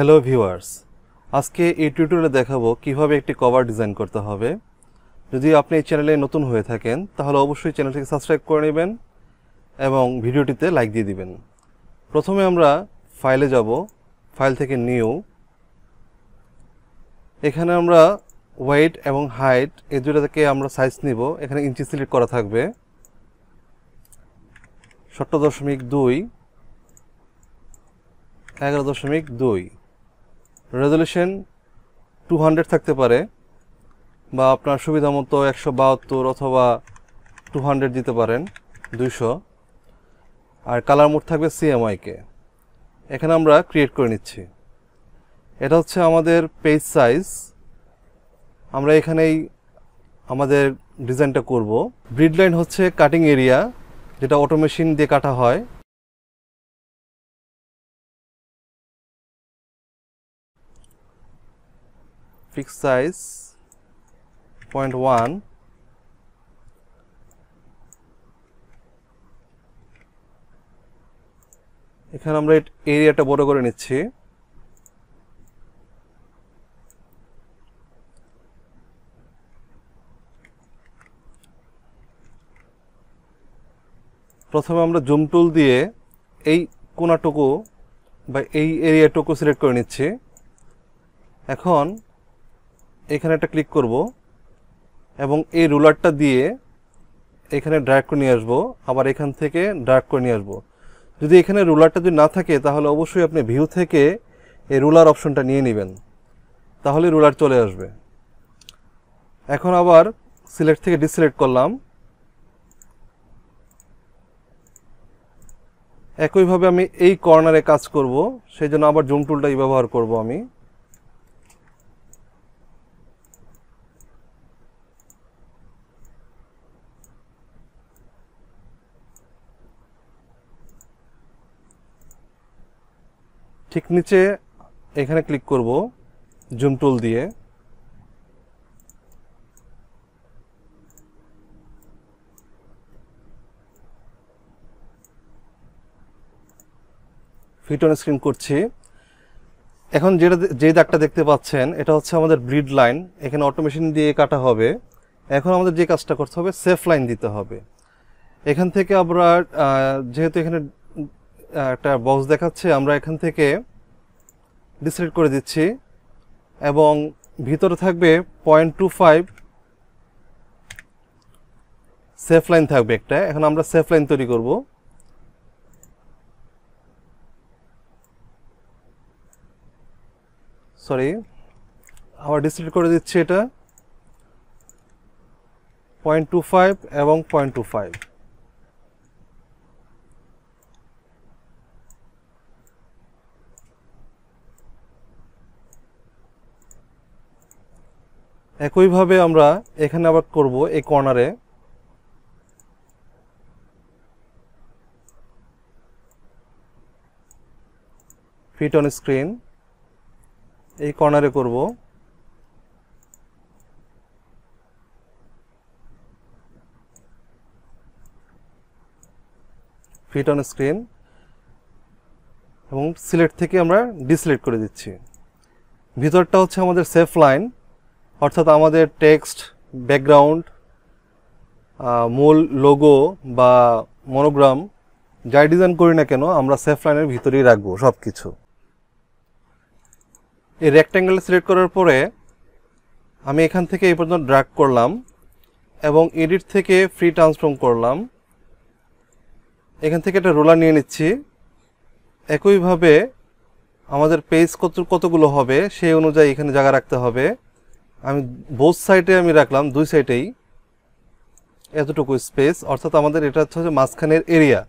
Hello viewers আজকে এই টিউটোরিয়ালে দেখাবো কিভাবে একটি কভার ডিজাইন করতে হবে যদি আপনি এই চ্যানেলে নতুন হয়ে থাকেন তাহলে অবশ্যই চ্যানেলটিকে সাবস্ক্রাইব করে নেবেন এবং ভিডিওটিতে লাইক দিয়ে দিবেন প্রথমে আমরা ফাইলে যাব ফাইল থেকে নিউ এখানে আমরা ওয়েট এবং হাইট এই দুটাকে আমরা সাইজ নিব এখানে ইঞ্চি সিলেক্ট করা থাকবে সতেরো দশমিক দুই এগারো দশমিক দুই রেজলিউশন টু হান্ড্রেড থাকতে পারে বা আপনার সুবিধা মতো একশো বাহাত্তর অথবা টু হান্ড্রেড দিতে পারেন দুইশো আর কালার মোড থাকবে সিএমআইকে এখানে আমরা ক্রিয়েট করে নিচ্ছি এটা হচ্ছে আমাদের পেজ সাইজ আমরা এখানেই আমাদের ডিজাইনটা করব ব্রিড লাইন হচ্ছে কাটিং এরিয়া যেটা অটোমেশিন দিয়ে কাটা হয় fixed size 0.1 এখানে আমরা এরিয়াটা বড় করে নিচ্ছি প্রথমে আমরা জুম টুল দিয়ে এই কোনাটুকু বা এই এরিয়াটুকু সিলেক্ট করে নিচ্ছি এখন এখানে একটা ক্লিক করব এবং এই রুলারটা দিয়ে এখানে ড্রাগ করে নিয়ে আসবো আবার এখান থেকে ড্রাগ করে নিয়ে আসবো যদি এখানে রুলারটা যদি না থাকে তাহলে অবশ্যই আপনি ভিউ থেকে এই রুলার অপশনটা নিয়ে নেবেন তাহলে রুলার চলে আসবে এখন আবার সিলেক্ট থেকে ডিসিলেক্ট করলাম একইভাবে আমি এই কর্নারে কাজ করব সেই জন্য আবার জুম টুলটাই ব্যবহার করব আমি ঠিক নিচে এখানে ক্লিক করব জুম টুল দিয়ে ফিট অন স্ক্রিন করছি এখন যেটা যে দাগটা দেখতে পাচ্ছেন এটা হচ্ছে আমাদের ব্রিড লাইন এখানে অটোমেশন দিয়ে কাটা হবে এখন আমাদের যে কাজটা করতে হবে সেফ লাইন দিতে হবে এখান থেকে আমরা যেহেতু এখানে একটা বক্স দেখাচ্ছে আমরা এখান থেকে ডিসলেক্ট করে দিচ্ছি এবং ভিতরে থাকবে point two five safe line থাকবে একটা এখন আমরা সেফ লাইন তৈরি করব সরি আবার ডিসলেক্ট করে দিচ্ছি এটা পয়েন্ট টু ফাইভ এবং পয়েন্ট টু ফাইভ একইভাবে আমরা এখানে আবার করব এই কর্নারে ফিট অন স্ক্রিন এই কর্নারে করব ফিট অন স্ক্রিন এবং সিলেট থেকে আমরা ডিসিলেক্ট করে দিচ্ছি ভিতরটা হচ্ছে আমাদের সেফ লাইন অর্থাৎ আমাদের টেক্সট ব্যাকগ্রাউন্ড মূল লোগো বা মনোগ্রাম যাই ডিজাইন করি না কেন আমরা সেফ লাইনের ভিতরেই রাখবো সব কিছু এই রেক্ট্যাঙ্গেল সিলেক্ট করার পরে আমি এখান থেকে এই পর্যন্ত ড্রাগ করলাম এবং এডিট থেকে ফ্রি ট্রান্সফর্ম করলাম এখান থেকে একটা রোলার নিয়ে নিচ্ছি একইভাবে আমাদের পেজ কত কতগুলো হবে সেই অনুযায়ী এখানে জায়গা রাখতে হবে আমি বোথ সাইডে আমি রাখলাম দুই সাইডেই এতটুকু স্পেস অর্থাৎ আমাদের এটা হচ্ছে মাঝখানের এরিয়া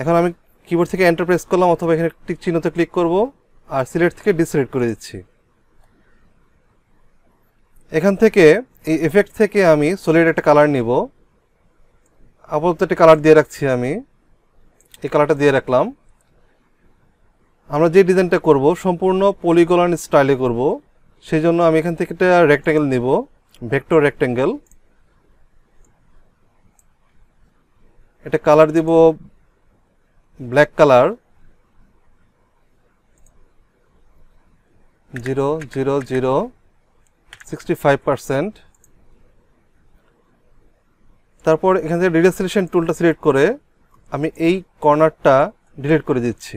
এখন আমি কিবোর্ড থেকে এন্টারপ্রেস করলাম অথবা এখানে টিক চিহ্নতে ক্লিক করব আর সিলেক্ট থেকে ডিসিলেক্ট করে দিচ্ছি এখান থেকে এই এফেক্ট থেকে আমি সলিড একটা কালার নিব আপাতত একটা কালার দিয়ে রাখছি আমি এই কালারটা দিয়ে রাখলাম আমরা যে ডিজাইনটা করব সম্পূর্ণ পলিগলান স্টাইলে করব সেই জন্য আমি এখান থেকে একটা রেক্টাঙ্গেল নেব ভেক্টর রেক্টাঙ্গেল এটা কালার দিব black colour zero zero zero sixty five তারপর এখান থেকে ডিডেসিলেশন টুলটা সিলেক্ট করে আমি এই কর্নারটা ডিলিট করে দিচ্ছি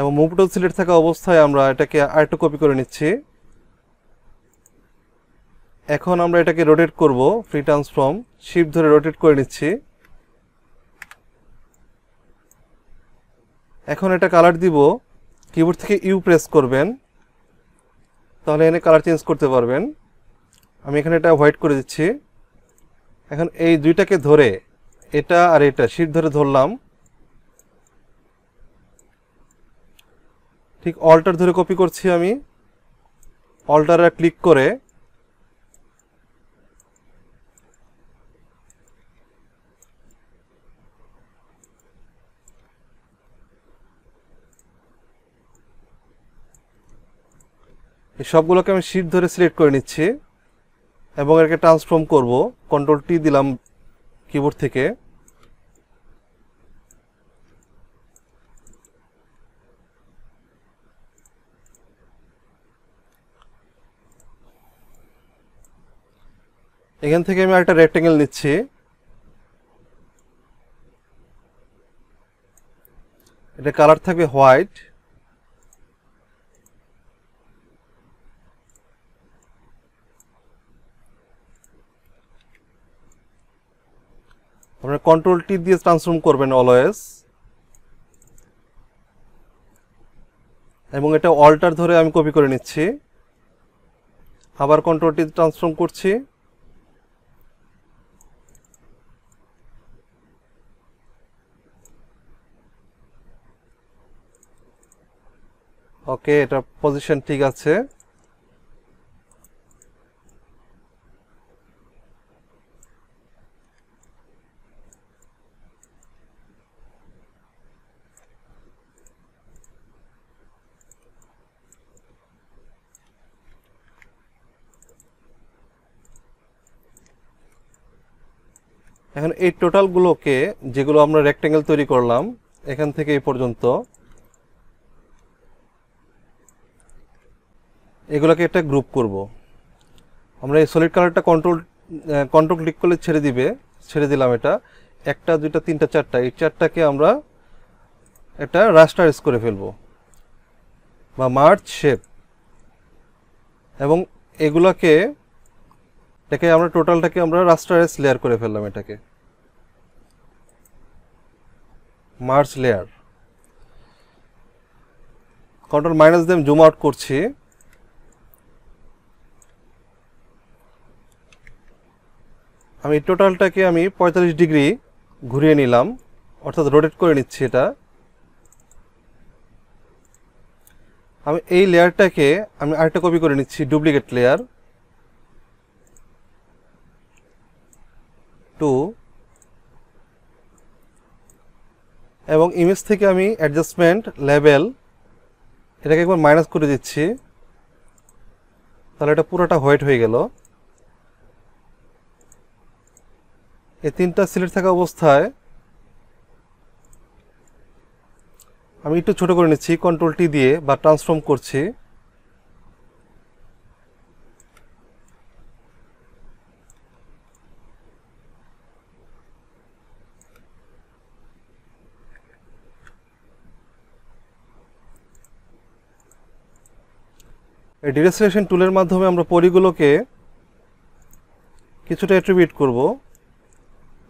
এবং মুভটল সিলেট থাকা অবস্থায় আমরা এটাকে আরেকটু কপি করে নিচ্ছি এখন আমরা এটাকে রোটেট করব ফ্রি ট্রান্সফর্ম শিপ ধরে রোটেট করে নিচ্ছি এখন এটা কালার দিব কিবোর্ড থেকে ইউ প্রেস করবেন তাহলে এনে কালার চেঞ্জ করতে পারবেন আমি এখানে এটা হোয়াইট করে দিচ্ছি এখন এই দুইটাকে ধরে এটা আর এটা শিপ ধরে ধরলাম ঠিক অল্টার ধরে কপি করছি আমি অল্টারে ক্লিক করে এই সবগুলোকে আমি শিট ধরে সিলেক্ট করে নিচ্ছি এবং এটাকে ট্রান্সফর্ম করব কন্ট্রোল টি দিলাম কিবোর্ড থেকে এখান থেকে আমি একটা রেক্টেঙ্গেল নিচ্ছি এটা কালার থাকবে হোয়াইট আপনার কন্ট্রোল টি দিয়ে ট্রান্সফর্ম করবেন অলওয়েজ এবং এটা অল্টার ধরে আমি কপি করে নিচ্ছি আবার কন্ট্রোল টি ট্রান্সফর্ম করছি ওকে এটা পজিশন ঠিক আছে এখন এই টোটালগুলোকে যেগুলো আমরা রেক্টেঙ্গেল তৈরি করলাম এখান থেকে এই পর্যন্ত এগুলোকে একটা গ্রুপ করব। আমরা এই সলিড কালারটা কন্ট্রোল কন্ট্রোল ক্লিক করলে ছেড়ে দিবে ছেড়ে দিলাম এটা একটা দুইটা তিনটা চারটা এই চারটাকে আমরা একটা রাস্টারাইজ করে ফেলব বা মার্চ শেপ এবং এগুলোকে এটাকে আমরা টোটালটাকে আমরা রাস্টারাইজ লেয়ার করে ফেললাম এটাকে merge layer control minus then zoom out করছি আমি টোটালটাকে আমি ৪৫ ডিগ্রি ঘুরিয়ে নিলাম অর্থাৎ রোটেট করে নিচ্ছি এটা আমি এই লেয়ারটাকে আমি আরেকটা কপি করে নিচ্ছি ডুপ্লিকেট লেয়ার টু এবং ইমেজ থেকে আমি অ্যাডজাস্টমেন্ট লেভেল এটাকে একবার মাইনাস করে দিচ্ছি তাহলে এটা পুরোটা হোয়াইট হয়ে গেল এই তিনটা সিলেট থাকা অবস্থায় আমি একটু ছোট করে নিচ্ছি কন্ট্রোল টি দিয়ে বা ট্রান্সফর্ম করছি এই ডিরেসলেশন টুলের মাধ্যমে আমরা পরিগুলোকে কিছুটা অ্যাট্রিবিউট করবো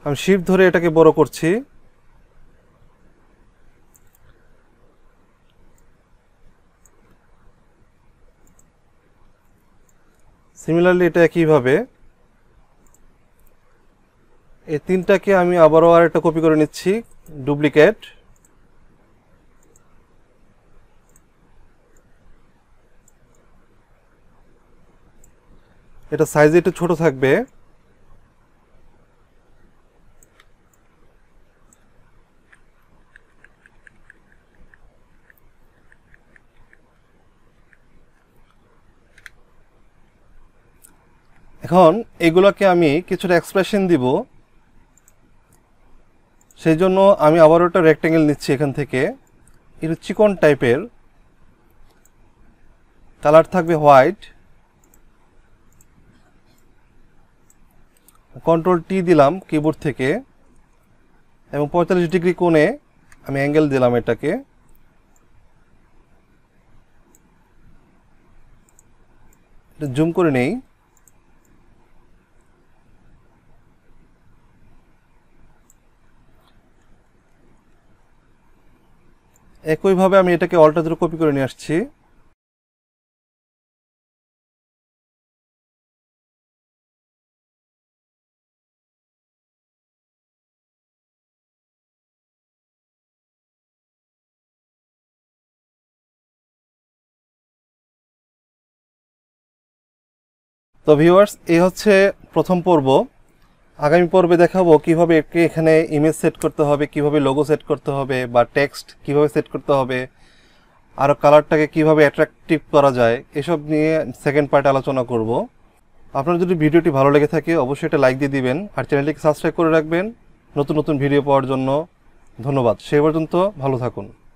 আমি শিফট ধরে এটাকে বড় করছি সিমিলারলি এটা একইভাবে এই তিনটাকে আমি আবারও আর একটা কপি করে নিচ্ছি ডুপ্লিকেট এটা সাইজে একটু ছোট থাকবে এখন এগুলোকে আমি কিছুটা এক্সপ্রেশন দিব সেই জন্য আমি আবারও একটা রেক্ট্যাঙ্গেল নিচ্ছি এখান থেকে এটা চিকন টাইপের কালার থাকবে হোয়াইট কন্ট্রোল টি দিলাম কিবোর্ড থেকে এবং পঁয়তাল্লিশ ডিগ্রি কোণে আমি অ্যাঙ্গেল দিলাম এটাকে জুম করে নেই একইভাবে আমি এটাকে অল্টা কপি করে নিয়ে আসছি তো ভিউয়ার্স এই হচ্ছে প্রথম পর্ব আগামী পর্বে দেখাবো কিভাবে এখানে ইমেজ সেট করতে হবে কিভাবে লোগো সেট করতে হবে বা টেক্সট কিভাবে সেট করতে হবে আরও কালারটাকে কিভাবে অ্যাট্রাকটিভ করা যায় এসব নিয়ে সেকেন্ড পার্টে আলোচনা করব আপনার যদি ভিডিওটি ভালো লেগে থাকে অবশ্যই এটা লাইক দিয়ে দিবেন আর চ্যানেলটিকে সাবস্ক্রাইব করে রাখবেন নতুন নতুন ভিডিও পাওয়ার জন্য ধন্যবাদ সে পর্যন্ত ভালো থাকুন